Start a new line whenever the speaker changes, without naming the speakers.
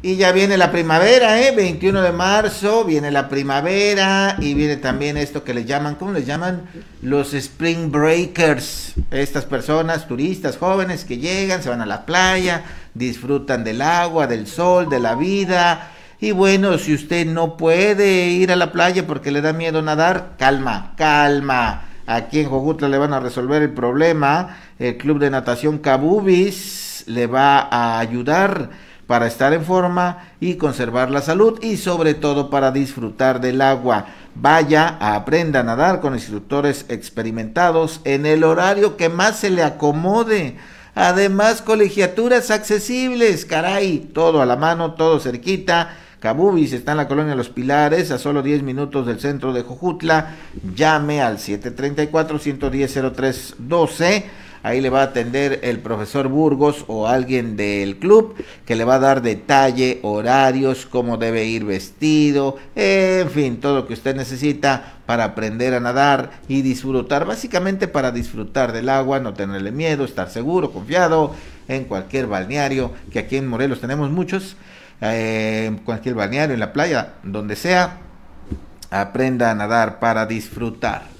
Y ya viene la primavera, ¿eh? 21 de marzo, viene la primavera y viene también esto que les llaman, ¿cómo les llaman? Los Spring Breakers. Estas personas, turistas jóvenes que llegan, se van a la playa, disfrutan del agua, del sol, de la vida. Y bueno, si usted no puede ir a la playa porque le da miedo nadar, calma, calma. Aquí en Jojutla le van a resolver el problema. El Club de Natación Cabubis le va a ayudar para estar en forma y conservar la salud y sobre todo para disfrutar del agua. Vaya, aprenda a nadar con instructores experimentados en el horario que más se le acomode. Además, colegiaturas accesibles, caray, todo a la mano, todo cerquita. Cabubis está en la colonia Los Pilares, a solo 10 minutos del centro de Jojutla. Llame al 734 110 0312 Ahí le va a atender el profesor Burgos o alguien del club que le va a dar detalle, horarios, cómo debe ir vestido, en fin, todo lo que usted necesita para aprender a nadar y disfrutar, básicamente para disfrutar del agua, no tenerle miedo, estar seguro, confiado en cualquier balneario, que aquí en Morelos tenemos muchos, eh, cualquier balneario, en la playa, donde sea, aprenda a nadar para disfrutar.